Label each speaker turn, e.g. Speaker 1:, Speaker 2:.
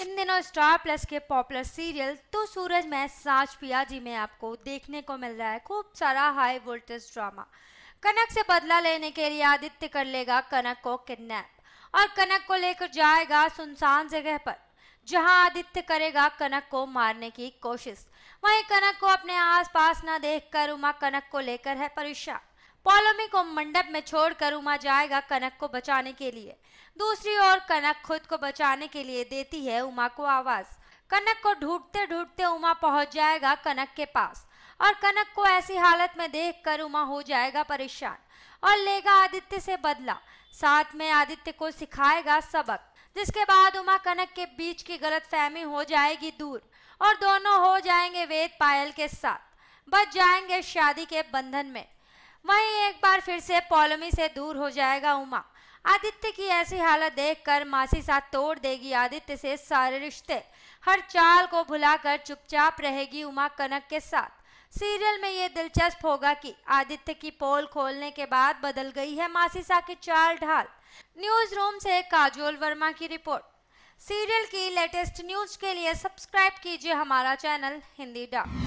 Speaker 1: इन दिनों Star Plus के popular serial तो सूरज मैं साँच पिया जी में आपको देखने को मिल रहा है खूब सारा हाई वोल्टेज ड्रामा कनक से बदला लेने के लिए आदित्य कर लेगा कनक को किडनैप और कनक को लेकर जाएगा सुनसान जगह पर जहां आदित्य करेगा कनक को मारने की कोशिश वहीं कनक को अपने आसपास न देखकर उमा कनक को लेकर है परेशान पौलोमी को मंडप में छोड़कर उमा जाएगा कनक को बचाने के लिए दूसरी ओर कनक खुद को बचाने के लिए देती है उमा को आवाज कनक को ढूंढते ढूंढते उमा पहुंच जाएगा कनक के पास और कनक को ऐसी हालत में देखकर उमा हो जाएगा परेशान और लेगा आदित्य से बदला साथ में आदित्य को सिखाएगा सबक जिसके बाद उमा कनक के बीच की गलत फहमी हो जाएगी दूर और दोनों हो जाएंगे वेद पायल के साथ बच जाएंगे शादी के बंधन में वहीं एक बार फिर से पौलमी से दूर हो जाएगा उमा आदित्य की ऐसी हालत देखकर मासी साथ तोड़ देगी आदित्य से सारे रिश्ते हर चाल को भुलाकर चुपचाप रहेगी उमा कनक के साथ सीरियल में ये दिलचस्प होगा कि आदित्य की पोल खोलने के बाद बदल गई है मासीसा की चाल ढाल न्यूज रूम से काजोल वर्मा की रिपोर्ट सीरियल की लेटेस्ट न्यूज के लिए सब्सक्राइब कीजिए हमारा चैनल हिंदी डॉट